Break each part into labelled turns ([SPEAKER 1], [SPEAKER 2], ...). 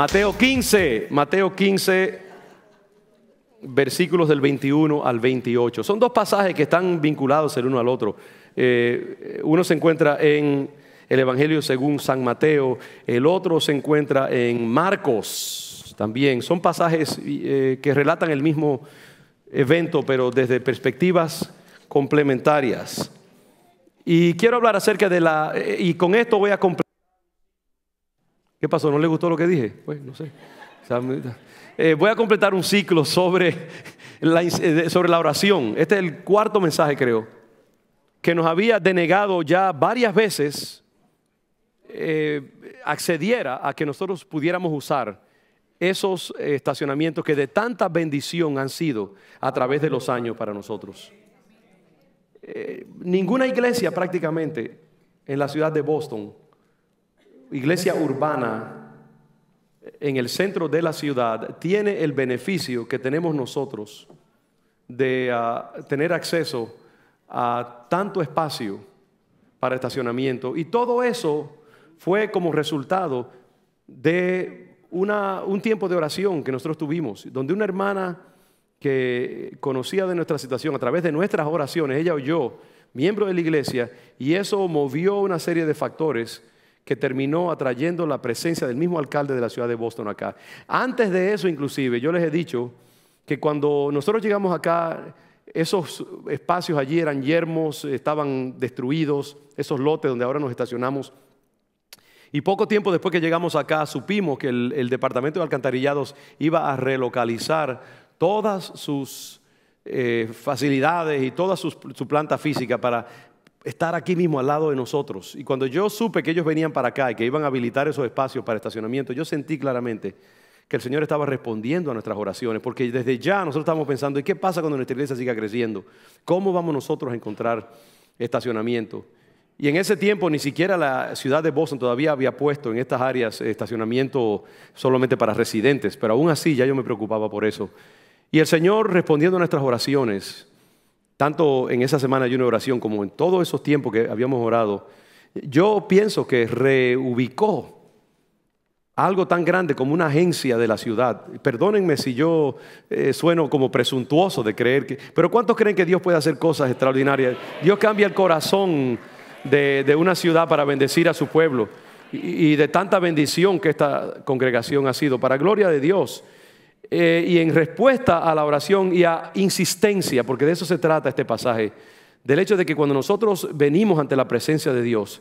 [SPEAKER 1] Mateo 15, Mateo 15, versículos del 21 al 28. Son dos pasajes que están vinculados el uno al otro. Eh, uno se encuentra en el Evangelio según San Mateo, el otro se encuentra en Marcos también. Son pasajes eh, que relatan el mismo evento, pero desde perspectivas complementarias. Y quiero hablar acerca de la, eh, y con esto voy a completar ¿Qué pasó? ¿No le gustó lo que dije? Pues no sé. Eh, voy a completar un ciclo sobre la, eh, sobre la oración. Este es el cuarto mensaje, creo, que nos había denegado ya varias veces eh, accediera a que nosotros pudiéramos usar esos estacionamientos que de tanta bendición han sido a través de los años para nosotros. ninguna iglesia prácticamente en la ciudad de Boston iglesia urbana en el centro de la ciudad tiene el beneficio que tenemos nosotros de ah, tener acceso a tanto espacio para estacionamiento. Y todo eso fue como resultado de una, un tiempo de oración que nosotros tuvimos, donde una hermana que conocía de nuestra situación a través de nuestras oraciones, ella o yo, miembro de la iglesia, y eso movió una serie de factores que terminó atrayendo la presencia del mismo alcalde de la ciudad de Boston acá. Antes de eso, inclusive, yo les he dicho que cuando nosotros llegamos acá, esos espacios allí eran yermos, estaban destruidos, esos lotes donde ahora nos estacionamos. Y poco tiempo después que llegamos acá, supimos que el, Departamento de Alcantarillados iba a relocalizar todas sus eh, facilidades y toda su, planta física para estar aquí mismo al lado de nosotros. Y cuando yo supe que ellos venían para acá y que iban a habilitar esos espacios para estacionamiento, yo sentí claramente que el Señor estaba respondiendo a nuestras oraciones, porque desde ya nosotros estábamos pensando, ¿y qué pasa cuando nuestra iglesia siga creciendo? ¿Cómo vamos nosotros a encontrar estacionamiento? Y en ese tiempo ni siquiera la ciudad de Boston todavía había puesto en estas áreas estacionamiento solamente para residentes, pero aún así ya yo me preocupaba por eso. Y el Señor respondiendo a nuestras oraciones, tanto en esa semana de una oración como en todos esos tiempos que habíamos orado, yo pienso que reubicó algo tan grande como una agencia de la ciudad. Perdónenme si yo eh, sueno como presuntuoso de creer que... Pero ¿cuántos creen que Dios puede hacer cosas extraordinarias? Dios cambia el corazón de, una ciudad para bendecir a su pueblo y, y de tanta bendición que esta congregación ha sido. Para gloria de Dios. Eh, y en respuesta a la oración y a insistencia, porque de eso se trata este pasaje, del hecho de que cuando nosotros venimos ante la presencia de Dios,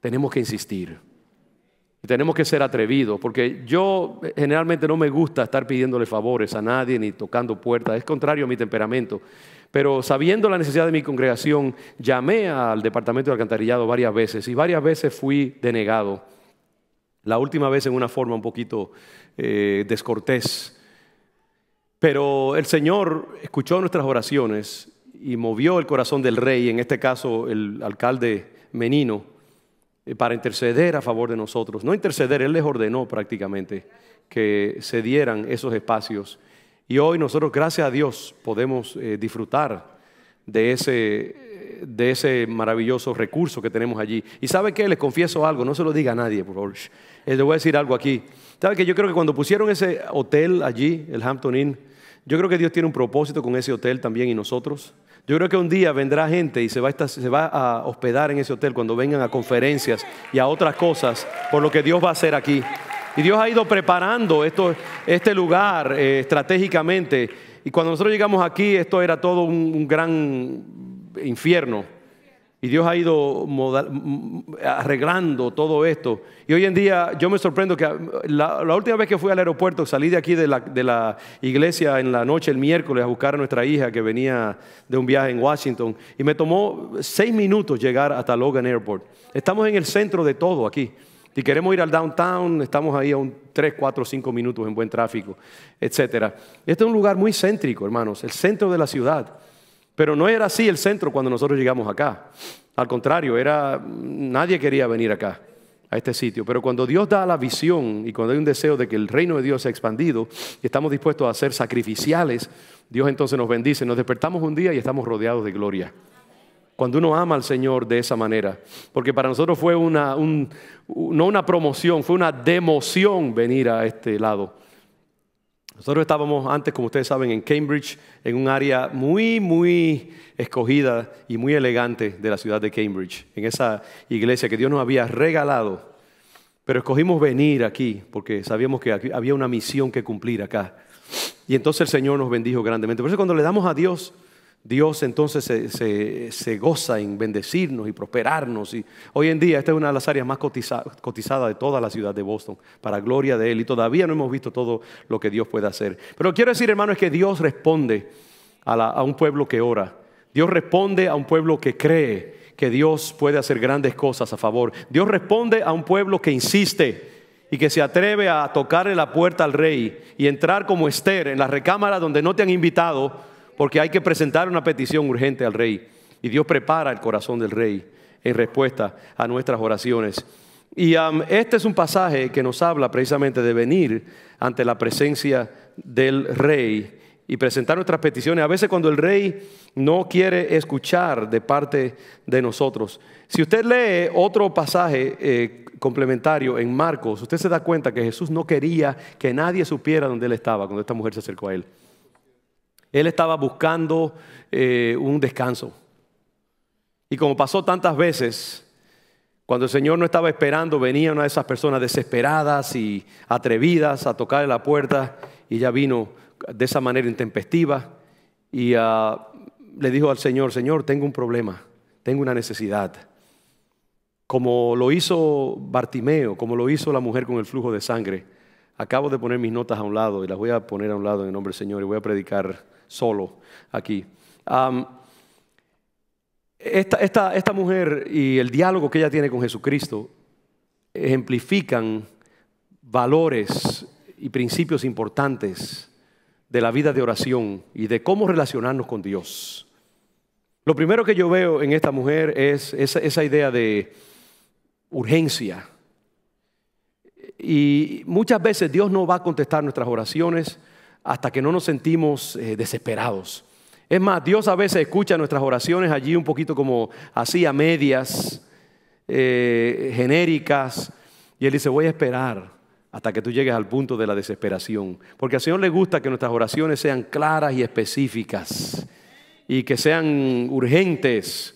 [SPEAKER 1] tenemos que insistir. tenemos que ser atrevidos, porque yo eh, generalmente no me gusta estar pidiéndole favores a nadie ni tocando puertas, es contrario a mi temperamento. Pero sabiendo la necesidad de mi congregación, llamé al departamento de alcantarillado varias veces y varias veces fui denegado. La última vez en una forma un poquito eh, descortés, pero el Señor escuchó nuestras oraciones y movió el corazón del rey, en este caso el alcalde Menino, eh, para interceder a favor de nosotros. No interceder, Él les ordenó prácticamente que se dieran esos espacios. Y hoy nosotros, gracias a Dios, podemos eh, disfrutar de ese, de ese maravilloso recurso que tenemos allí. Y sabe qué, les confieso algo, no se lo diga a nadie, por eh, Les voy a decir algo aquí. ¿Sabe que yo creo que cuando pusieron ese hotel allí, el Hampton Inn, yo creo que Dios tiene un propósito con ese hotel también y nosotros. Yo creo que un día vendrá gente y se va, a hospedar en ese hotel cuando vengan a conferencias y a otras cosas por lo que Dios va a hacer aquí. Y Dios ha ido preparando esto, este lugar eh, estratégicamente. Y cuando nosotros llegamos aquí, esto era todo un gran infierno. Y Dios ha ido arreglando todo esto. Y hoy en día yo me sorprendo que la, última vez que fui al aeropuerto, salí de aquí de la, iglesia en la noche, el miércoles, a buscar a nuestra hija que venía de un viaje en Washington. Y me tomó seis minutos llegar hasta Logan Airport. Estamos en el centro de todo aquí. Si queremos ir al downtown, estamos ahí a un 3, 4, 5 minutos en buen tráfico, etc. Este es un lugar muy céntrico, hermanos, el centro de la ciudad. Pero no era así el centro cuando nosotros llegamos acá. Al contrario, era nadie quería venir acá, a este sitio. Pero cuando Dios da la visión y cuando hay un deseo de que el reino de Dios sea expandido y estamos dispuestos a ser sacrificiales, Dios entonces nos bendice. Nos despertamos un día y estamos rodeados de gloria. Cuando uno ama al Señor de esa manera, porque para nosotros fue una, no una promoción, fue una democión venir a este lado. Nosotros estábamos antes, como ustedes saben, en Cambridge, en un área muy, muy escogida y muy elegante de la ciudad de Cambridge, en esa iglesia que Dios nos había regalado. Pero escogimos venir aquí porque sabíamos que había una misión que cumplir acá. Y entonces el Señor nos bendijo grandemente. Por eso cuando le damos a Dios Dios entonces se, goza en bendecirnos y prosperarnos. Y hoy en día esta es una de las áreas más cotizadas de toda la ciudad de Boston, para gloria de Él. Y todavía no hemos visto todo lo que Dios puede hacer. Pero quiero decir, hermano, es que Dios responde a, a un pueblo que ora. Dios responde a un pueblo que cree que Dios puede hacer grandes cosas a favor. Dios responde a un pueblo que insiste y que se atreve a tocarle la puerta al rey y entrar como Esther en la recámara donde no te han invitado porque hay que presentar una petición urgente al rey. Y Dios prepara el corazón del rey en respuesta a nuestras oraciones. Y este es un pasaje que nos habla precisamente de venir ante la presencia del rey y presentar nuestras peticiones. A veces cuando el rey no quiere escuchar de parte de nosotros. Si usted lee otro pasaje eh, complementario en Marcos, usted se da cuenta que Jesús no quería que nadie supiera dónde él estaba cuando esta mujer se acercó a él. Él estaba buscando eh, un descanso. Y como pasó tantas veces, cuando el Señor no estaba esperando, venía una de esas personas desesperadas y atrevidas a tocar la puerta y ella vino de esa manera intempestiva y ah, le dijo al Señor, Señor, tengo un problema, tengo una necesidad. Como lo hizo Bartimeo, como lo hizo la mujer con el flujo de sangre, acabo de poner mis notas a un lado y las voy a poner a un lado en el nombre del Señor y voy a predicar solo aquí. esta, mujer y el diálogo que ella tiene con Jesucristo ejemplifican valores y principios importantes de la vida de oración y de cómo relacionarnos con Dios. Lo primero que yo veo en esta mujer es esa, esa idea de urgencia. Y muchas veces Dios no va a contestar nuestras oraciones hasta que no nos sentimos eh, desesperados. Es más, Dios a veces escucha nuestras oraciones allí un poquito como así a medias, eh, genéricas, y Él dice, voy a esperar hasta que tú llegues al punto de la desesperación. Porque al Señor le gusta que nuestras oraciones sean claras y específicas y que sean urgentes.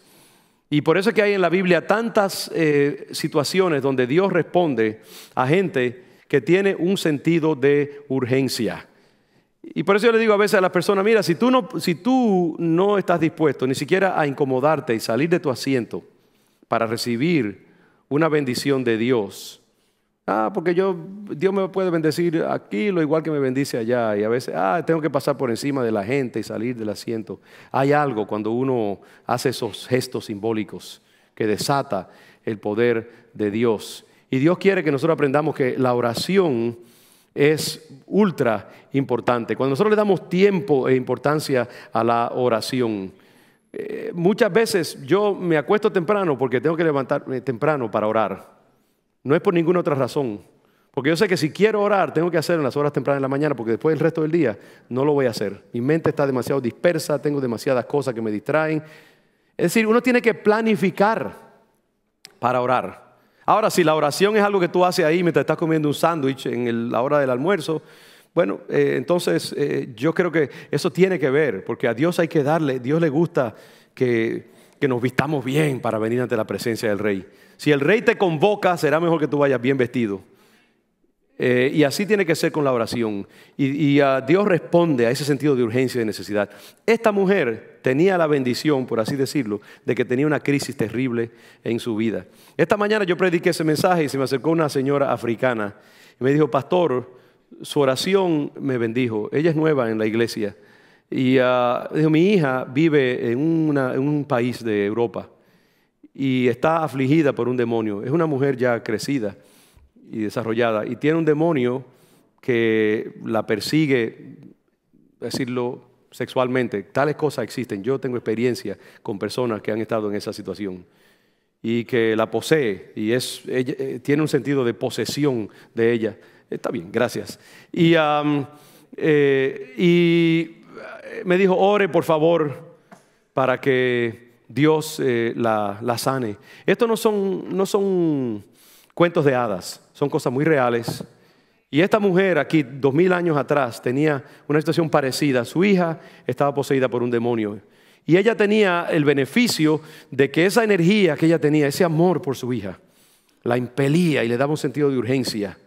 [SPEAKER 1] Y por eso es que hay en la Biblia tantas eh, situaciones donde Dios responde a gente que tiene un sentido de urgencia. Y por eso yo le digo a veces a las personas, mira, si tú, no, si tú no estás dispuesto ni siquiera a incomodarte y salir de tu asiento para recibir una bendición de Dios, ah, porque yo, Dios me puede bendecir aquí lo igual que me bendice allá, y a veces, ah, tengo que pasar por encima de la gente y salir del asiento. Hay algo cuando uno hace esos gestos simbólicos que desata el poder de Dios. Y Dios quiere que nosotros aprendamos que la oración es ultra importante. Cuando nosotros le damos tiempo e importancia a la oración, eh, muchas veces yo me acuesto temprano porque tengo que levantarme temprano para orar. No es por ninguna otra razón. Porque yo sé que si quiero orar, tengo que hacerlo en las horas tempranas de la mañana, porque después el resto del día no lo voy a hacer. Mi mente está demasiado dispersa, tengo demasiadas cosas que me distraen. Es decir, uno tiene que planificar para orar. Ahora, si la oración es algo que tú haces ahí mientras estás comiendo un sándwich en la hora del almuerzo, bueno, eh, entonces eh, yo creo que eso tiene que ver, porque a Dios hay que darle, Dios le gusta que nos vistamos bien para venir ante la presencia del Rey. Si el Rey te convoca, será mejor que tú vayas bien vestido. Eh, y así tiene que ser con la oración. Y, ah, Dios responde a ese sentido de urgencia y de necesidad. Esta mujer tenía la bendición, por así decirlo, de que tenía una crisis terrible en su vida. Esta mañana yo prediqué ese mensaje y se me acercó una señora africana y me dijo, pastor, su oración me bendijo. Ella es nueva en la iglesia. Y ah, dijo, mi hija vive en un país de Europa y está afligida por un demonio. Es una mujer ya crecida y desarrollada. Y tiene un demonio que la persigue, decirlo sexualmente. Tales cosas existen. Yo tengo experiencia con personas que han estado en esa situación y que la posee y es, eh, tiene un sentido de posesión de ella. Está bien, gracias. Y, eh, y eh, me dijo, ore por favor para que Dios la, sane. Estos no son, no son cuentos de hadas son cosas muy reales. Y esta mujer aquí, dos mil años atrás, tenía una situación parecida. Su hija estaba poseída por un demonio. Y ella tenía el beneficio de que esa energía que ella tenía, ese amor por su hija, la impelía y le daba un sentido de urgencia.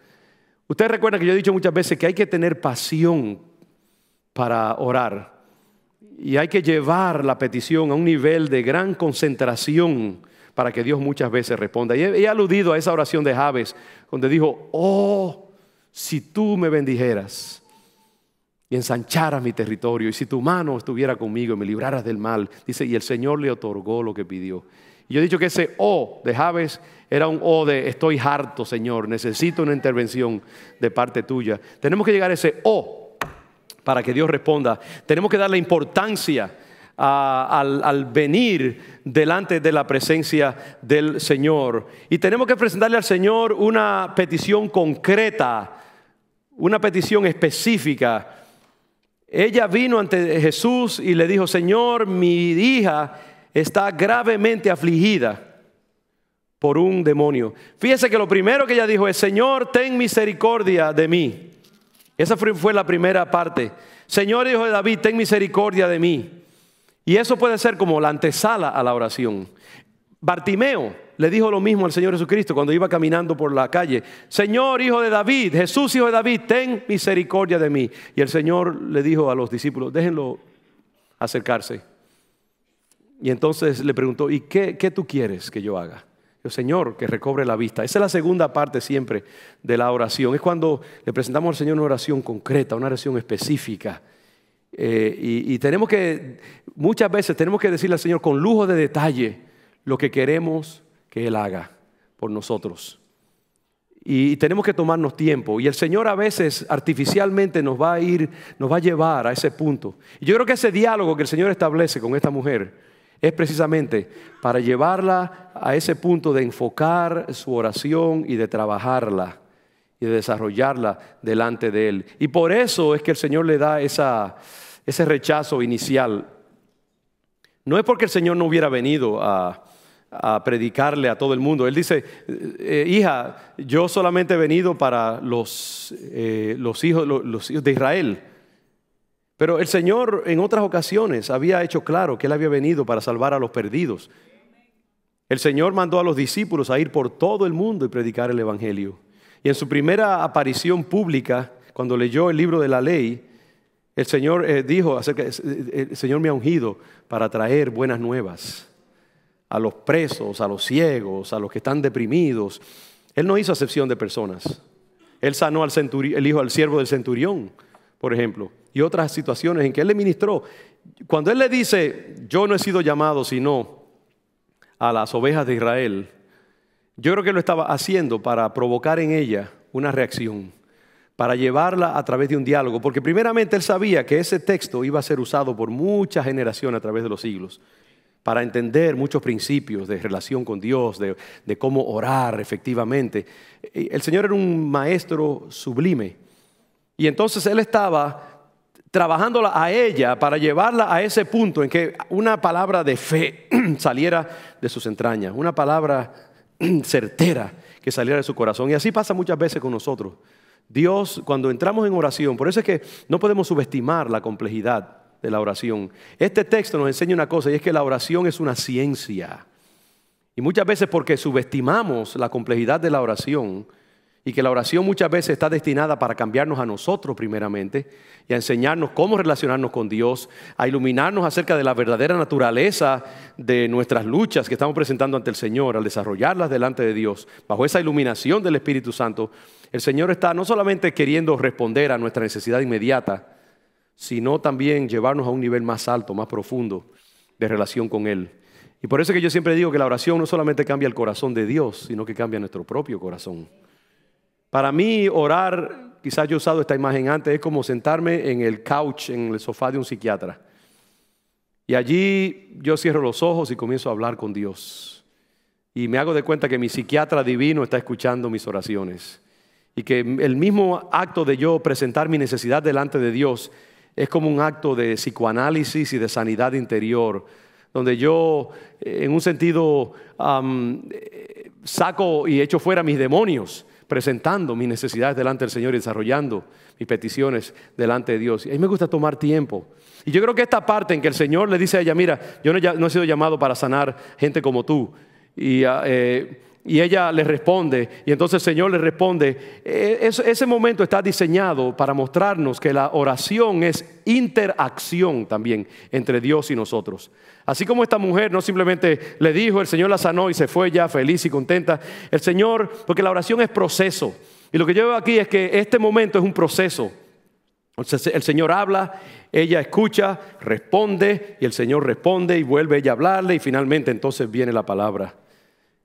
[SPEAKER 1] Ustedes recuerdan que yo he dicho muchas veces que hay que tener pasión para orar. Y hay que llevar la petición a un nivel de gran concentración para que Dios muchas veces responda. Y he, aludido a esa oración de Javes. donde dijo, oh, si tú me bendijeras y ensancharas mi territorio, y si tu mano estuviera conmigo y me libraras del mal, dice, y el Señor le otorgó lo que pidió. Y yo he dicho que ese oh de Javes era un O de estoy harto, Señor, necesito una intervención de parte tuya. Tenemos que llegar a ese O para que Dios responda. Tenemos que darle importancia al, al, venir delante de la presencia del Señor. Y tenemos que presentarle al Señor una petición concreta, una petición específica. Ella vino ante Jesús y le dijo, Señor, mi hija está gravemente afligida por un demonio. Fíjese que lo primero que ella dijo es, Señor, ten misericordia de mí. Esa fue la primera parte. Señor, hijo de David, ten misericordia de mí. Y eso puede ser como la antesala a la oración. Bartimeo le dijo lo mismo al Señor Jesucristo cuando iba caminando por la calle. Señor, hijo de David, Jesús, hijo de David, ten misericordia de mí. Y el Señor le dijo a los discípulos, déjenlo acercarse. Y entonces le preguntó, ¿y qué, tú quieres que yo haga? El Señor, que recobre la vista. Esa es la segunda parte siempre de la oración. Es cuando le presentamos al Señor una oración concreta, una oración específica. Eh, y, tenemos que, muchas veces tenemos que decirle al Señor con lujo de detalle lo que queremos que Él haga por nosotros. Y, tenemos que tomarnos tiempo. Y el Señor a veces artificialmente nos va a ir, nos va a llevar a ese punto. yo creo que ese diálogo que el Señor establece con esta mujer es precisamente para llevarla a ese punto de enfocar su oración y de trabajarla y desarrollarla delante de Él. Y por eso es que el Señor le da esa, ese rechazo inicial. No es porque el Señor no hubiera venido a, predicarle a todo el mundo. Él dice, eh, eh, hija, yo solamente he venido para los, eh, los, hijos, los hijos de Israel. Pero el Señor en otras ocasiones había hecho claro que Él había venido para salvar a los perdidos. El Señor mandó a los discípulos a ir por todo el mundo y predicar el Evangelio. Y en su primera aparición pública, cuando leyó el libro de la ley, el Señor eh, dijo, eh, eh, el Señor me ha ungido para traer buenas nuevas a los presos, a los ciegos, a los que están deprimidos. Él no hizo acepción de personas. Él sanó al el hijo al siervo del centurión, por ejemplo, y otras situaciones en que él le ministró. Cuando él le dice, yo no he sido llamado sino a las ovejas de Israel, yo creo que lo estaba haciendo para provocar en ella una reacción, para llevarla a través de un diálogo, porque primeramente él sabía que ese texto iba a ser usado por mucha generación a través de los siglos, para entender muchos principios de relación con Dios, de, cómo orar efectivamente. El Señor era un maestro sublime, y entonces él estaba trabajándola a ella para llevarla a ese punto en que una palabra de fe saliera de sus entrañas, una palabra certera que saliera de su corazón. Y así pasa muchas veces con nosotros. Dios, cuando entramos en oración, por eso es que no podemos subestimar la complejidad de la oración. Este texto nos enseña una cosa y es que la oración es una ciencia. Y muchas veces porque subestimamos la complejidad de la oración, y que la oración muchas veces está destinada para cambiarnos a nosotros primeramente y a enseñarnos cómo relacionarnos con Dios, a iluminarnos acerca de la verdadera naturaleza de nuestras luchas que estamos presentando ante el Señor, al desarrollarlas delante de Dios. Bajo esa iluminación del Espíritu Santo, el Señor está no solamente queriendo responder a nuestra necesidad inmediata, sino también llevarnos a un nivel más alto, más profundo de relación con Él. Y por eso que yo siempre digo que la oración no solamente cambia el corazón de Dios, sino que cambia nuestro propio corazón. Para mí orar, quizás yo he usado esta imagen antes, es como sentarme en el couch, en el sofá de un psiquiatra. Y allí yo cierro los ojos y comienzo a hablar con Dios. Y me hago de cuenta que mi psiquiatra divino está escuchando mis oraciones. Y que el mismo acto de yo presentar mi necesidad delante de Dios es como un acto de psicoanálisis y de sanidad interior, donde yo eh, en un sentido eh, saco y echo fuera mis demonios presentando mis necesidades delante del Señor y desarrollando mis peticiones delante de Dios. Y a mí me gusta tomar tiempo. Y yo creo que esta parte en que el Señor le dice a ella, mira, yo no, he sido llamado para sanar gente como tú. Y ah, eh, y ella le responde, y entonces el Señor le responde, e, ese momento está diseñado para mostrarnos que la oración es interacción también entre Dios y nosotros. Así como esta mujer no simplemente le dijo, el Señor la sanó y se fue ya feliz y contenta, el Señor, porque la oración es proceso. Y lo que yo veo aquí es que este momento es un proceso. El Señor habla, ella escucha, responde, y el Señor responde y vuelve ella a hablarle, y finalmente entonces viene la palabra.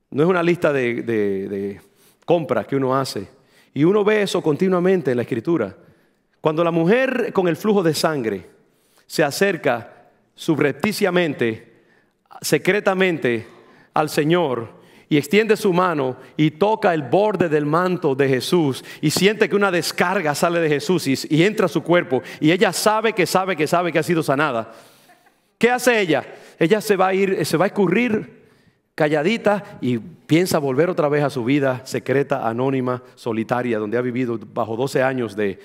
[SPEAKER 1] No es una lista de, compras que uno hace. Y uno ve eso continuamente en la escritura. Cuando la mujer con el flujo de sangre se acerca subrepticiamente, secretamente al Señor y extiende su mano y toca el borde del manto de Jesús y siente que una descarga sale de Jesús y, y entra a su cuerpo y ella sabe que sabe que sabe que ha sido sanada. ¿Qué hace ella? Ella se va a ir, se va a escurrir calladita y piensa volver otra vez a su vida secreta, anónima, solitaria, donde ha vivido bajo 12 años de,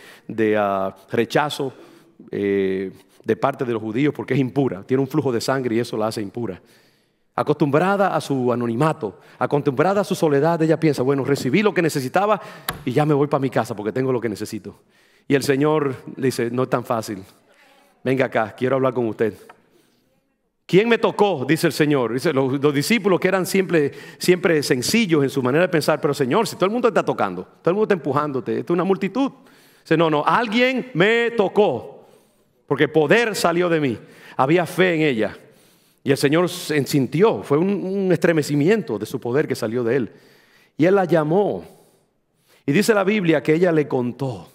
[SPEAKER 1] ah, rechazo eh, de parte de los judíos porque es impura, tiene un flujo de sangre y eso la hace impura. Acostumbrada a su anonimato, acostumbrada a su soledad, ella piensa, bueno, recibí lo que necesitaba y ya me voy para mi casa porque tengo lo que necesito. Y el Señor le dice, no es tan fácil, venga acá, quiero hablar con usted. ¿Quién me tocó? Dice el Señor. Dice, los, discípulos que eran siempre, siempre, sencillos en su manera de pensar, pero Señor, si todo el mundo te está tocando, todo el mundo está empujándote, esto es una multitud. Dice, no, no, alguien me tocó, porque poder salió de mí, había fe en ella. Y el Señor sintió, fue un, un estremecimiento de su poder que salió de él. Y él la llamó. Y dice la Biblia que ella le contó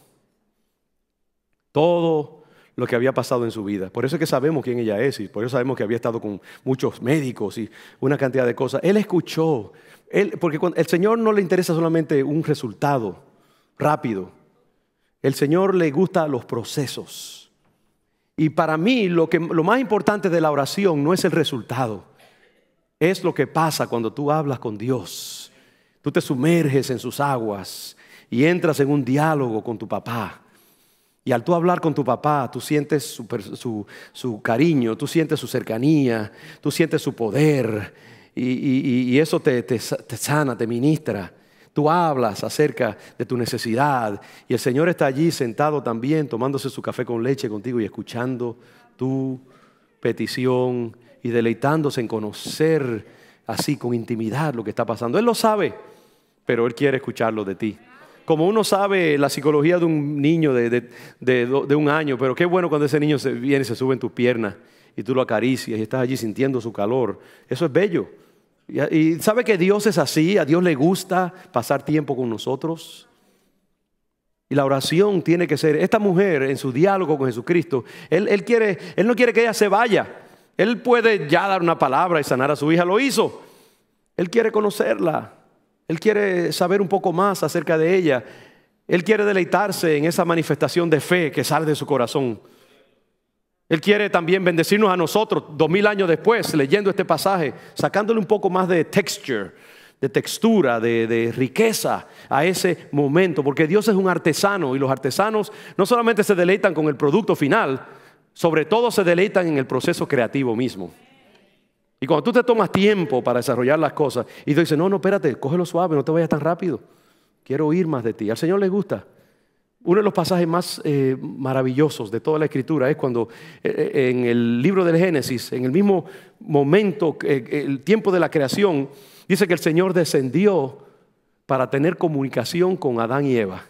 [SPEAKER 1] todo lo que había pasado en su vida. Por eso es que sabemos quién ella es y por eso sabemos que había estado con muchos médicos y una cantidad de cosas. Él escuchó, porque al el Señor no le interesa solamente un resultado rápido. El Señor le gusta los procesos. Y para mí lo, que, lo más importante de la oración no es el resultado, es lo que pasa cuando tú hablas con Dios. Tú te sumerges en sus aguas y entras en un diálogo con tu papá y al tú hablar con tu papá, tú sientes su, cariño, tú sientes su cercanía, tú sientes su poder. Y, eso te, te sana, te ministra. Tú hablas acerca de tu necesidad y el Señor está allí sentado también tomándose su café con leche contigo y escuchando tu petición y deleitándose en conocer así con intimidad lo que está pasando. Él lo sabe, pero Él quiere escucharlo de ti como uno sabe la psicología de un niño de, un año, pero qué bueno cuando ese niño se viene, se sube en tus piernas y tú lo acaricias y estás allí sintiendo su calor. Eso es bello. Y, sabe que Dios es así, a Dios le gusta pasar tiempo con nosotros. Y la oración tiene que ser, esta mujer en su diálogo con Jesucristo, él, quiere, él no quiere que ella se vaya. Él puede ya dar una palabra y sanar a su hija, lo hizo. Él quiere conocerla. Él quiere saber un poco más acerca de ella. Él quiere deleitarse en esa manifestación de fe que sale de su corazón. Él quiere también bendecirnos a nosotros dos mil años después, leyendo este pasaje, sacándole un poco más de texture, de textura, de, de, riqueza a ese momento, porque Dios es un artesano y los artesanos no solamente se deleitan con el producto final, sobre todo se deleitan en el proceso creativo mismo. Y cuando tú te tomas tiempo para desarrollar las cosas y tú dices, no, no, espérate, cógelo suave, no te vayas tan rápido. Quiero oír más de ti. Al Señor le gusta. Uno de los pasajes más eh, maravillosos de toda la escritura es cuando eh, eh, en el libro del Génesis, en el mismo momento, el tiempo de la creación, dice que el Señor descendió para tener comunicación con Adán y Eva.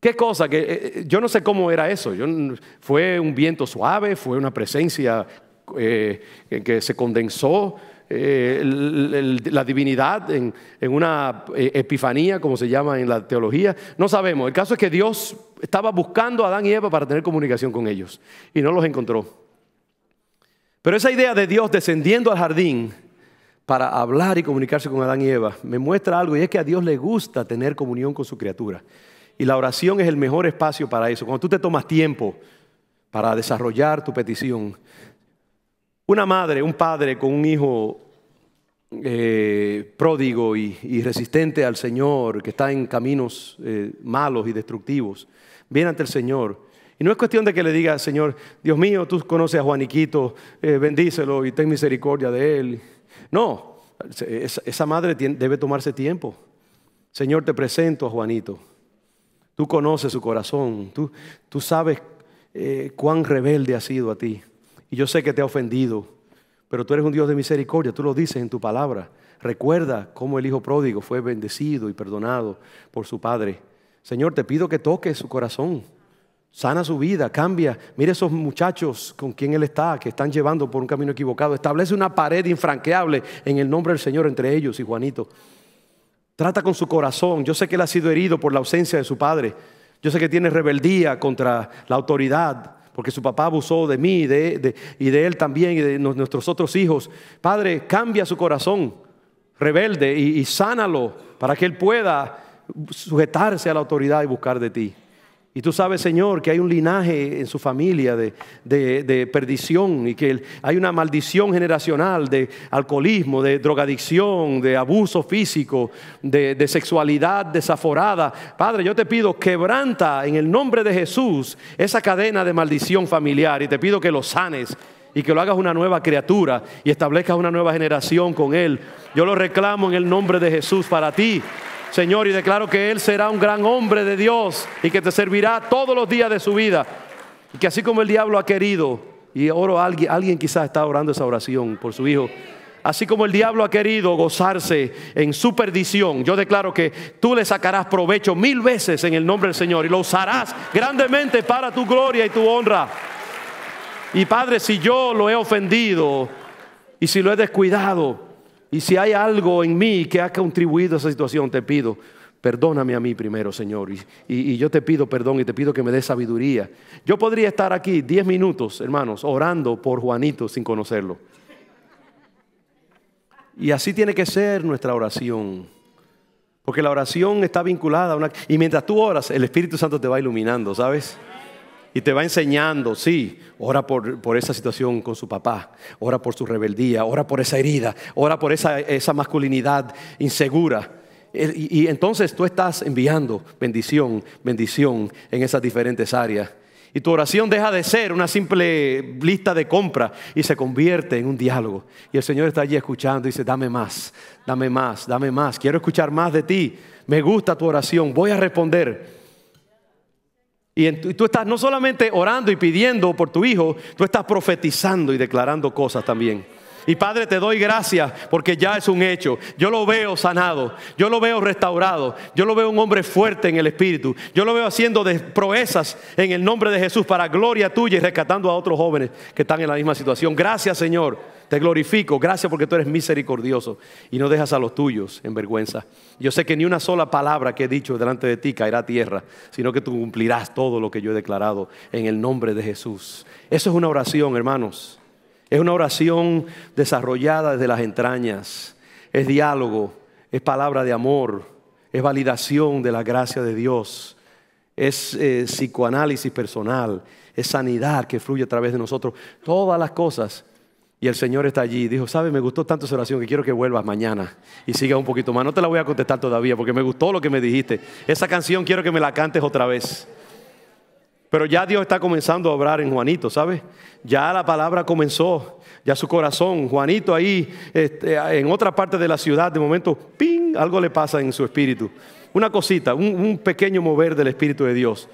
[SPEAKER 1] Qué cosa, que yo no sé cómo era eso. Yo, fue un viento suave, fue una presencia eh, que se condensó eh, la divinidad en, una eh, epifanía, como se llama en la teología. No sabemos. El caso es que Dios estaba buscando a Adán y Eva para tener comunicación con ellos y no los encontró. Pero esa idea de Dios descendiendo al jardín para hablar y comunicarse con Adán y Eva me muestra algo y es que a Dios le gusta tener comunión con su criatura. Y la oración es el mejor espacio para eso. Cuando tú te tomas tiempo para desarrollar tu petición, una madre, un padre con un hijo eh, pródigo y, resistente al Señor, que está en caminos eh, malos y destructivos, viene ante el Señor. Y no es cuestión de que le diga, Señor, Dios mío, tú conoces a Juaniquito, eh, bendícelo y ten misericordia de él. No, esa madre debe tomarse tiempo. Señor, te presento a Juanito. Tú conoces su corazón, tú, tú sabes cuán rebelde ha sido a ti. Y yo sé que te ha ofendido, pero tú eres un Dios de misericordia, tú lo dices en tu palabra. Recuerda cómo el Hijo Pródigo fue bendecido y perdonado por su Padre. Señor, te pido que toques su corazón, sana su vida, cambia. Mire esos muchachos con quien Él está, que están llevando por un camino equivocado. Establece una pared infranqueable en el nombre del Señor entre ellos y Juanito. Trata con su corazón. Yo sé que Él ha sido herido por la ausencia de su Padre. Yo sé que tiene rebeldía contra la autoridad porque su papá abusó de mí y de, él también y de nuestros otros hijos. Padre, cambia su corazón rebelde y, y sánalo para que él pueda sujetarse a la autoridad y buscar de ti. Y tú sabes, Señor, que hay un linaje en su familia de, perdición y que hay una maldición generacional de alcoholismo, de drogadicción, de abuso físico, de, de, sexualidad desaforada. Padre, yo te pido, quebranta en el nombre de Jesús esa cadena de maldición familiar y te pido que lo sanes y que lo hagas una nueva criatura y establezcas una nueva generación con Él. Yo lo reclamo en el nombre de Jesús para ti. Señor, y declaro que Él será un gran hombre de Dios y que te servirá todos los días de su vida. Y que así como el diablo ha querido, y oro a alguien, alguien quizás está orando esa oración por su hijo. Así como el diablo ha querido gozarse en su perdición, yo declaro que tú le sacarás provecho mil veces en el nombre del Señor y lo usarás grandemente para tu gloria y tu honra. Y Padre, si yo lo he ofendido y si lo he descuidado, y si hay algo en mí que ha contribuido a esa situación, te pido, perdóname a mí primero, Señor. Y, yo te pido perdón y te pido que me des sabiduría. Yo podría estar aquí 10 minutos, hermanos, orando por Juanito sin conocerlo. Y así tiene que ser nuestra oración. Porque la oración está vinculada a una... Y mientras tú oras, el Espíritu Santo te va iluminando, ¿sabes? y te va enseñando, sí, ora por, por, esa situación con su papá, ora por su rebeldía, ora por esa herida, ora por esa, esa masculinidad insegura. Eh, y, y entonces tú estás enviando bendición, bendición en esas diferentes áreas. Y tu oración deja de ser una simple lista de compra y se convierte en un diálogo. Y el Señor está allí escuchando y dice, dame más, dame más, dame más. Quiero escuchar más de ti. Me gusta tu oración. Voy a responder. Y, tú estás no solamente orando y pidiendo por tu hijo, tú estás profetizando y declarando cosas también. Y Padre, te doy gracias porque ya es un hecho. Yo lo veo sanado, yo lo veo restaurado, yo lo veo un hombre fuerte en el Espíritu, yo lo veo haciendo de proezas en el nombre de Jesús para gloria tuya y rescatando a otros jóvenes que están en la misma situación. Gracias Señor, te glorifico, gracias porque tú eres misericordioso y no dejas a los tuyos en vergüenza. Yo sé que ni una sola palabra que he dicho delante de ti caerá a tierra, sino que tú cumplirás todo lo que yo he declarado en el nombre de Jesús. Eso es una oración, hermanos es una oración desarrollada desde las entrañas. Es diálogo, es palabra de amor, es validación de la gracia de Dios, es eh, psicoanálisis personal, es sanidad que fluye a través de nosotros. Todas las cosas y el Señor está allí. Dijo, ¿sabe? Me gustó tanto esa oración que quiero que vuelvas mañana y sigas un poquito más. No te la voy a contestar todavía porque me gustó lo que me dijiste. Esa canción quiero que me la cantes otra vez. Pero ya Dios está comenzando a obrar en Juanito, ¿sabes? Ya la palabra comenzó, ya su corazón, Juanito ahí, este, en otra parte de la ciudad, de momento, ¡ping!, algo le pasa en su espíritu. Una cosita, un, pequeño mover del Espíritu de Dios.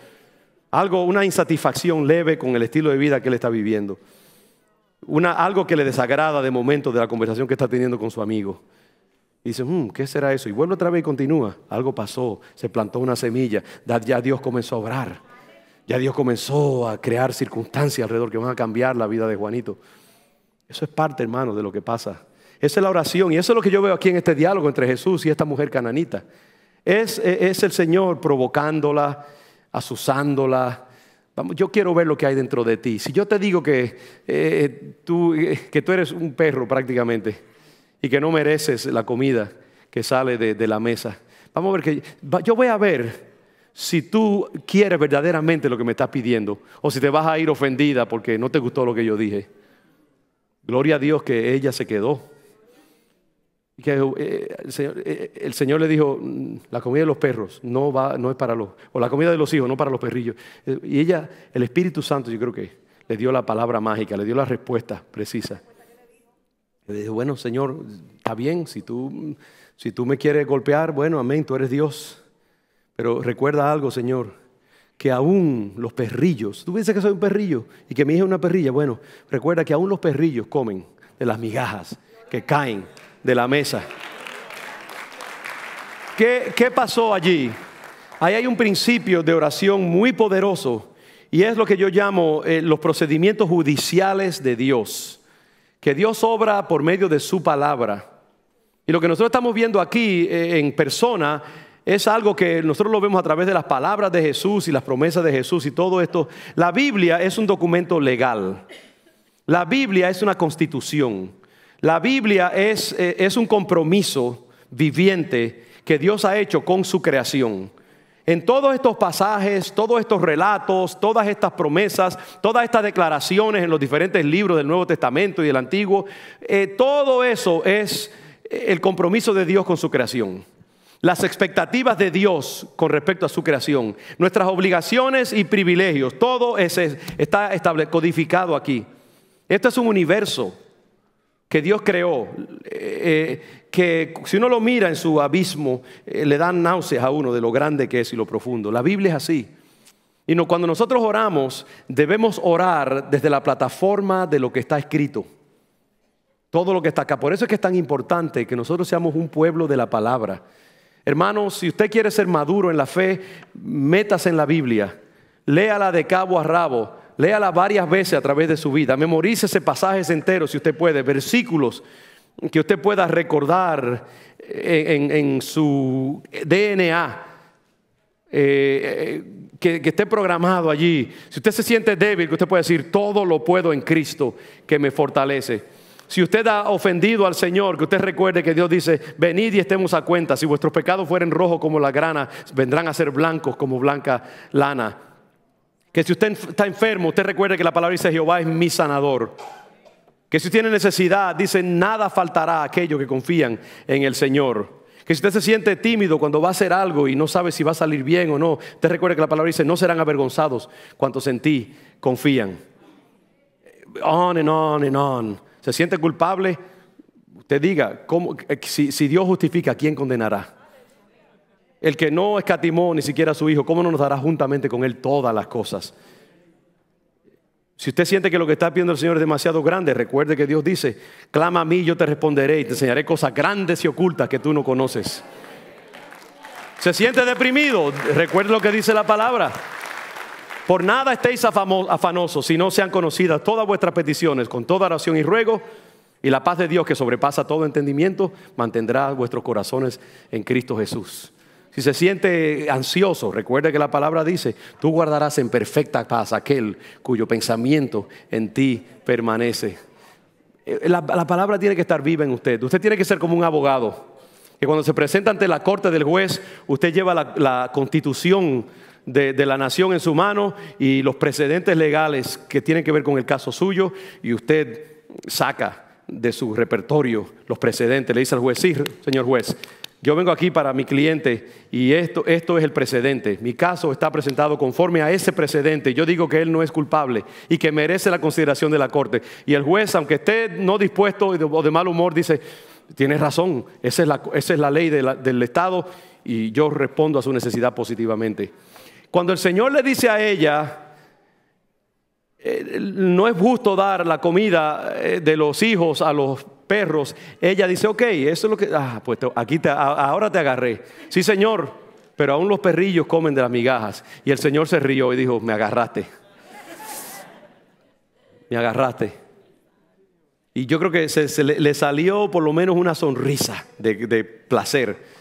[SPEAKER 1] Algo, una insatisfacción leve con el estilo de vida que él está viviendo. Una, algo que le desagrada de momento de la conversación que está teniendo con su amigo. dice, hmm, ¿qué será eso? Y vuelve otra vez y continúa. Algo pasó, se plantó una semilla, ya Dios comenzó a obrar. Ya Dios comenzó a crear circunstancias alrededor que van a cambiar la vida de Juanito. Eso es parte, hermano, de lo que pasa. Esa es la oración y eso es lo que yo veo aquí en este diálogo entre Jesús y esta mujer cananita. Es, e, el Señor provocándola, asusándola, yo quiero ver lo que hay dentro de ti. Si yo te digo que, eh, tú, eh, que tú eres un perro prácticamente y que no mereces la comida que sale de, de la mesa, vamos a ver que yo voy a ver si tú quieres verdaderamente lo que me estás pidiendo, o si te vas a ir ofendida porque no te gustó lo que yo dije. Gloria a Dios que ella se quedó. Eh, eh, el Señor, le dijo, mm, la comida de los perros no, va, no es para los, o la comida de los hijos no para los perrillos. Eh, y ella, el Espíritu Santo, yo creo que le dio la palabra mágica, le dio la respuesta precisa. Le dijo, bueno, Señor, está bien, si tú, si tú me quieres golpear, bueno, amén, tú eres Dios. Pero recuerda algo, Señor, que aún los perrillos, tú dices que soy un perrillo y que mi hija es una perrilla, bueno, recuerda que aún los perrillos comen de las migajas que caen de la mesa. ¿Qué, pasó allí? Ahí hay un principio de oración muy poderoso y es lo que yo llamo eh, los procedimientos judiciales de Dios, que Dios obra por medio de su palabra. Y lo que nosotros estamos viendo aquí eh, en persona es algo que nosotros lo vemos a través de las palabras de Jesús y las promesas de Jesús y todo esto. La Biblia es un documento legal. La Biblia es una constitución. La Biblia es, eh, un compromiso viviente que Dios ha hecho con su creación. En todos estos pasajes, todos estos relatos, todas estas promesas, todas estas declaraciones en los diferentes libros del Nuevo Testamento y del Antiguo, eh, todo eso es el compromiso de Dios con su creación las expectativas de Dios con respecto a su creación, nuestras obligaciones y privilegios, todo ese está codificado aquí. Este es un universo que Dios creó, eh, eh, que si uno lo mira en su abismo, eh, le dan náuseas a uno de lo grande que es y lo profundo. La Biblia es así. Y cuando nosotros oramos, debemos orar desde la plataforma de lo que está escrito. Todo lo que está acá. Por eso es que es tan importante que nosotros seamos un pueblo de la palabra Hermanos, si usted quiere ser maduro en la fe, métase en la Biblia. Léala de cabo a rabo. Léala varias veces a través de su vida. Memorícese pasajes enteros si usted puede, versículos que usted pueda recordar en, su DNA. Eh, que, que, esté programado allí. Si usted se siente débil, que usted puede decir, todo lo puedo en Cristo que me fortalece. Si usted ha ofendido al Señor, que usted recuerde que Dios dice, venid y estemos a cuenta. Si vuestros pecados fueren rojos como la grana, vendrán a ser blancos como blanca lana. Que si usted está enfermo, usted recuerde que la palabra dice, Jehová es mi sanador. Que si usted tiene necesidad, dice, nada faltará a aquellos que confían en el Señor. Que si usted se siente tímido cuando va a hacer algo y no sabe si va a salir bien o no, usted recuerde que la palabra dice, no serán avergonzados cuantos en ti confían. On and on and on se siente culpable, usted diga, eh, si, Dios justifica, ¿quién condenará? El que no escatimó ni siquiera a su hijo, ¿cómo no nos dará juntamente con él todas las cosas? Si usted siente que lo que está pidiendo el Señor es demasiado grande, recuerde que Dios dice, clama a mí, yo te responderé y te enseñaré cosas grandes y ocultas que tú no conoces. ¿Se siente deprimido? Recuerde lo que dice la palabra. Por nada estéis afanosos, si no sean conocidas todas vuestras peticiones, con toda oración y ruego, y la paz de Dios que sobrepasa todo entendimiento, mantendrá vuestros corazones en Cristo Jesús. Si se siente ansioso, recuerde que la palabra dice, tú guardarás en perfecta paz aquel cuyo pensamiento en ti permanece. Eh, la, palabra tiene que estar viva en usted. Usted tiene que ser como un abogado, que cuando se presenta ante la corte del juez, usted lleva la constitución de, la nación en su mano y los precedentes legales que tienen que ver con el caso suyo y usted saca de su repertorio los precedentes. Le dice al juez, sí, señor juez, yo vengo aquí para mi cliente y esto, es el precedente. Mi caso está presentado conforme a ese precedente. Yo digo que él no es culpable y que merece la consideración de la corte. Y el juez, aunque esté no dispuesto o de mal humor, dice, tienes razón, esa es la, ley del Estado y yo respondo a su necesidad positivamente. Cuando el Señor le dice a ella, eh, no es justo dar la comida eh, de los hijos a los perros, ella dice, ok, eso es lo que... Ah, pues aquí te, ahora te agarré. Sí, Señor, pero aún los perrillos comen de las migajas. Y el Señor se rió y dijo, me agarraste. Me agarraste. Y yo creo que le, salió por lo menos una sonrisa de placer.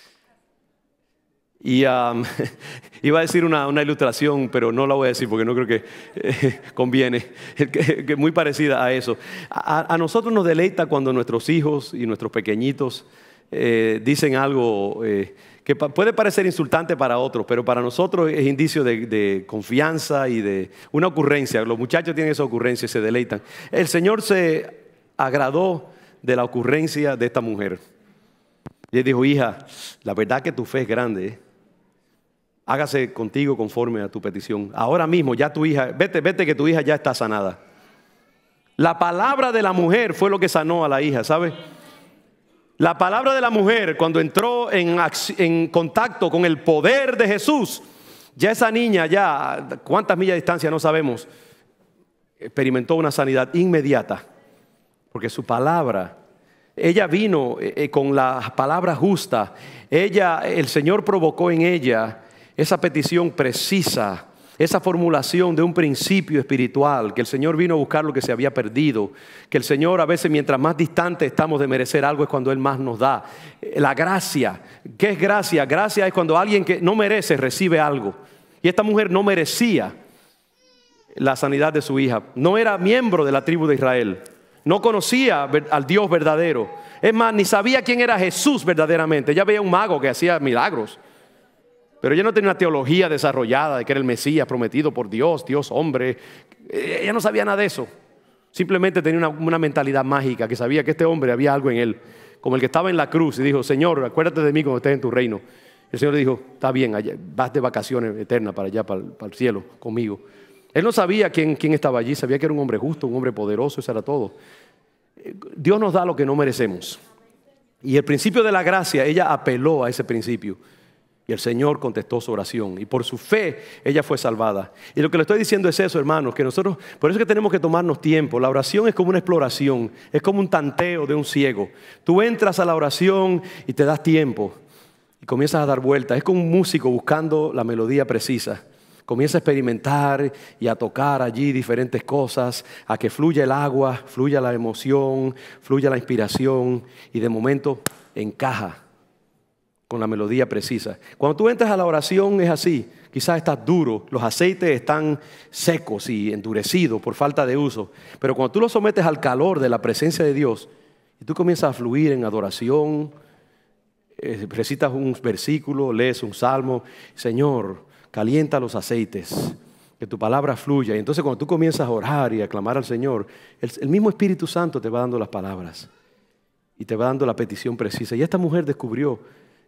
[SPEAKER 1] Y um, iba a decir una, ilustración, pero no la voy a decir porque no creo que eh, conviene, que, muy parecida a eso. A, nosotros nos deleita cuando nuestros hijos y nuestros pequeñitos eh, dicen algo eh, que puede parecer insultante para otros, pero para nosotros es indicio de, de, confianza y de una ocurrencia. Los muchachos tienen esa ocurrencia y se deleitan. El Señor se agradó de la ocurrencia de esta mujer. Y él dijo, hija, la verdad que tu fe es grande hágase contigo conforme a tu petición. Ahora mismo ya tu hija, vete, vete que tu hija ya está sanada. La palabra de la mujer fue lo que sanó a la hija, ¿sabes? La palabra de la mujer, cuando entró en, contacto con el poder de Jesús, ya esa niña, ya cuántas millas de distancia no sabemos, experimentó una sanidad inmediata, porque su palabra, ella vino eh, eh, con la palabra justa, ella, el Señor provocó en ella esa petición precisa, esa formulación de un principio espiritual, que el Señor vino a buscar lo que se había perdido, que el Señor a veces mientras más distante estamos de merecer algo es cuando Él más nos da. Eh, la gracia, ¿qué es gracia? Gracia es cuando alguien que no merece recibe algo. Y esta mujer no merecía la sanidad de su hija, no era miembro de la tribu de Israel, no conocía al Dios verdadero. Es más, ni sabía quién era Jesús verdaderamente. Ya veía un mago que hacía milagros. Pero ella no tenía una teología desarrollada de que era el Mesías prometido por Dios, Dios hombre. Ella no sabía nada de eso. Simplemente tenía una, mentalidad mágica que sabía que este hombre había algo en él. Como el que estaba en la cruz y dijo, Señor, acuérdate de mí cuando estés en tu reino. El Señor le dijo, está bien, vas de vacaciones eternas para allá, para, el cielo, conmigo. Él no sabía quién, quién estaba allí, sabía que era un hombre justo, un hombre poderoso, eso era todo. Dios nos da lo que no merecemos. Y el principio de la gracia, ella apeló a ese principio. Y el Señor contestó su oración. Y por su fe ella fue salvada. Y lo que le estoy diciendo es eso, hermanos, que nosotros, por eso es que tenemos que tomarnos tiempo. La oración es como una exploración, es como un tanteo de un ciego. Tú entras a la oración y te das tiempo. Y comienzas a dar vueltas. Es como un músico buscando la melodía precisa comienza a experimentar y a tocar allí diferentes cosas, a que fluya el agua, fluya la emoción, fluya la inspiración y de momento encaja con la melodía precisa. Cuando tú entras a la oración es así, quizás estás duro, los aceites están secos y endurecidos por falta de uso, pero cuando tú los sometes al calor de la presencia de Dios y tú comienzas a fluir en adoración, eh, recitas un versículo, lees un salmo, Señor, calienta los aceites, que tu palabra fluya. Y entonces cuando tú comienzas a orar y a clamar al Señor, el, el, mismo Espíritu Santo te va dando las palabras y te va dando la petición precisa. Y esta mujer descubrió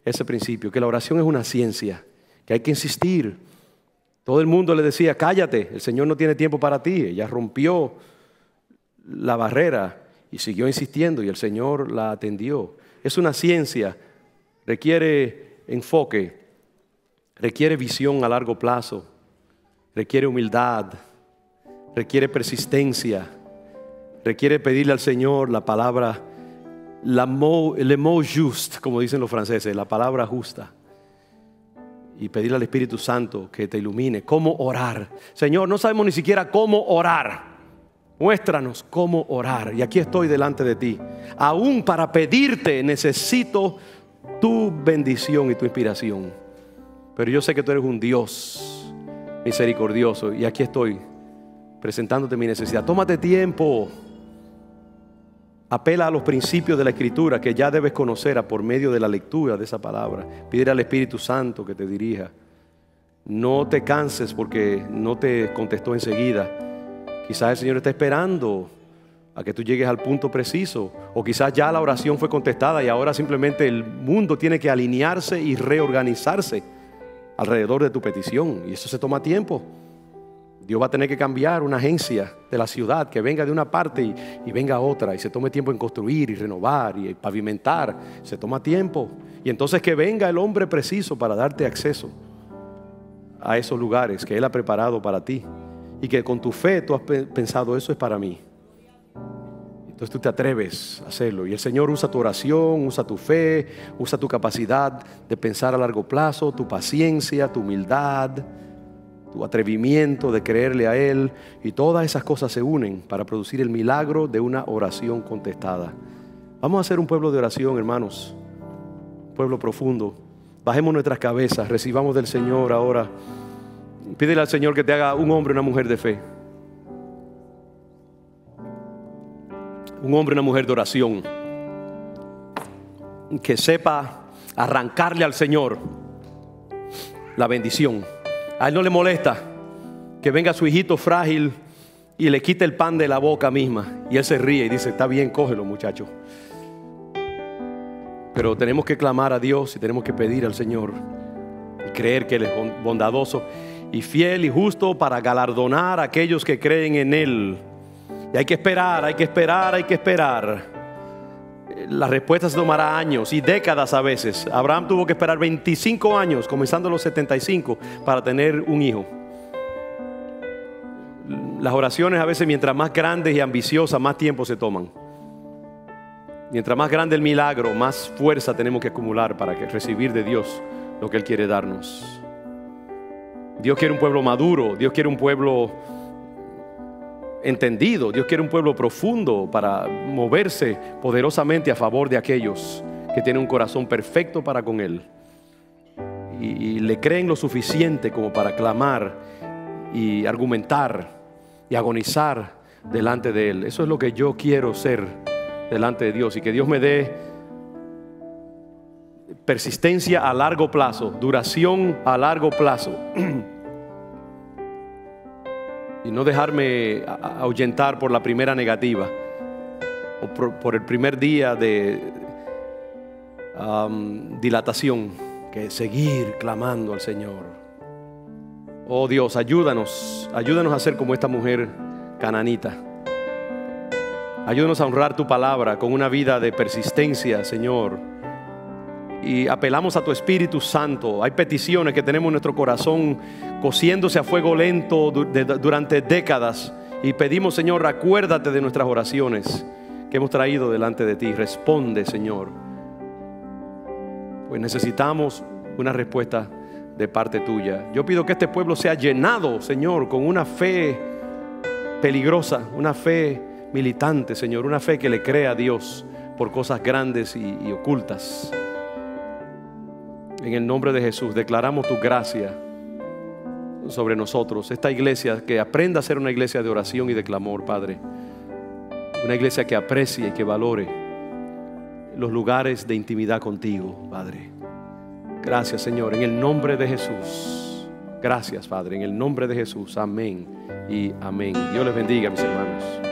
[SPEAKER 1] ese principio, que la oración es una ciencia, que hay que insistir. Todo el mundo le decía, cállate, el Señor no tiene tiempo para ti. Ella rompió la barrera y siguió insistiendo y el Señor la atendió. Es una ciencia, requiere enfoque, requiere visión a largo plazo, requiere humildad, requiere persistencia, requiere pedirle al Señor la palabra la le mot juste, como dicen los franceses, la palabra justa. Y pedirle al Espíritu Santo que te ilumine cómo orar. Señor, no sabemos ni siquiera cómo orar. Muéstranos cómo orar. Y aquí estoy delante de ti. Aún para pedirte necesito tu bendición y tu inspiración. Pero yo sé que tú eres un Dios misericordioso. Y aquí estoy presentándote mi necesidad. Tómate tiempo apela a los principios de la escritura que ya debes conocer a por medio de la lectura de esa palabra. Pide al Espíritu Santo que te dirija. No te canses porque no te contestó enseguida. Quizás el Señor está esperando a que tú llegues al punto preciso. O quizás ya la oración fue contestada y ahora simplemente el mundo tiene que alinearse y reorganizarse alrededor de tu petición. Y eso se toma tiempo. Dios va a tener que cambiar una agencia de la ciudad que venga de una parte y, venga otra y se tome tiempo en construir y renovar y pavimentar. Se toma tiempo. Y entonces que venga el hombre preciso para darte acceso a esos lugares que Él ha preparado para ti. Y que con tu fe tú has pensado, eso es para mí. Entonces tú te atreves a hacerlo. Y el Señor usa tu oración, usa tu fe, usa tu capacidad de pensar a largo plazo, tu paciencia, tu humildad tu atrevimiento de creerle a Él y todas esas cosas se unen para producir el milagro de una oración contestada. Vamos a ser un pueblo de oración, hermanos, pueblo profundo. Bajemos nuestras cabezas, recibamos del Señor ahora. Pídele al Señor que te haga un hombre, una mujer de fe. Un hombre, una mujer de oración. Que sepa arrancarle al Señor la bendición. A él no le molesta que venga su hijito frágil y le quite el pan de la boca misma. Y él se ríe y dice, está bien, cógelo muchacho. Pero tenemos que clamar a Dios y tenemos que pedir al Señor y creer que Él es bondadoso y fiel y justo para galardonar a aquellos que creen en Él. Y hay que esperar, hay que esperar, hay que esperar la respuesta se tomará años y décadas a veces. Abraham tuvo que esperar 25 años, comenzando los 75, para tener un hijo. Las oraciones a veces mientras más grandes y ambiciosas, más tiempo se toman. Mientras más grande el milagro, más fuerza tenemos que acumular para recibir de Dios lo que Él quiere darnos. Dios quiere un pueblo maduro, Dios quiere un pueblo entendido. Dios quiere un pueblo profundo para moverse poderosamente a favor de aquellos que tienen un corazón perfecto para con Él. Y, y le creen lo suficiente como para clamar y argumentar y agonizar delante de Él. Eso es lo que yo quiero ser delante de Dios y que Dios me dé persistencia a largo plazo, duración a largo plazo. y no dejarme ahuyentar por la primera negativa o por, el primer día de dilatación, que seguir clamando al Señor. Oh Dios, ayúdanos, ayúdanos a ser como esta mujer cananita. Ayúdanos a honrar tu palabra con una vida de persistencia, Señor y apelamos a tu Espíritu Santo. Hay peticiones que tenemos en nuestro corazón cociéndose a fuego lento durante décadas y pedimos, Señor, acuérdate de nuestras oraciones que hemos traído delante de ti. Responde, Señor. Pues necesitamos una respuesta de parte tuya. Yo pido que este pueblo sea llenado, Señor, con una fe peligrosa, una fe militante, Señor, una fe que le crea a Dios por cosas grandes y, y ocultas. En el nombre de Jesús, declaramos tu gracia sobre nosotros. Esta iglesia que aprenda a ser una iglesia de oración y de clamor, Padre. Una iglesia que aprecie y que valore los lugares de intimidad contigo, Padre. Gracias, Señor, en el nombre de Jesús. Gracias, Padre, en el nombre de Jesús. Amén y amén. Dios les bendiga, mis hermanos.